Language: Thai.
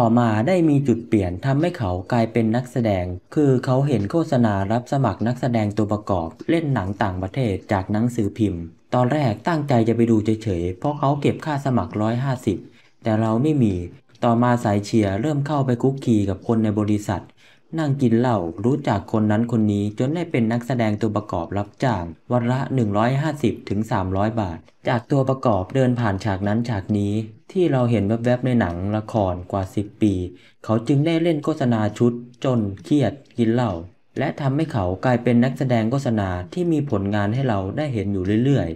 ต่อมาได้มีจุดเปลี่ยนทำให้เขากลายเป็นนักแสดง คือเขาเห็นโฆษณารับสมัครนักแสดงตัวประกอบเล่นหนังต่างประเทศจากหนังสือพิมพ์ ตอนแรกตั้งใจจะไปดูเฉยๆ เพราะเขาเก็บค่าสมัคร 150 แต่เราไม่มี ต่อมาสายเชียร์เริ่มเข้าไปคุกคีกับคนในบริษัทนั่งกินเหล้ารู้จักคนนั้นคนนี้จนได้เป็นนักแสดงตัวประกอบรับจ้าง วันละ 150 ถึง 300 บาท จากตัวประกอบเดินผ่านฉากนั้นฉากนี้ ที่เราเห็นแวบๆ ในหนังละครกว่า 10 ปี เขาจึงได้เล่นโฆษณาชุดจนเครียด กินเหล้าและทำให้เขากลายเป็นนักแสดงโฆษณาที่มีผลงานให้เราได้เห็นอยู่เรื่อย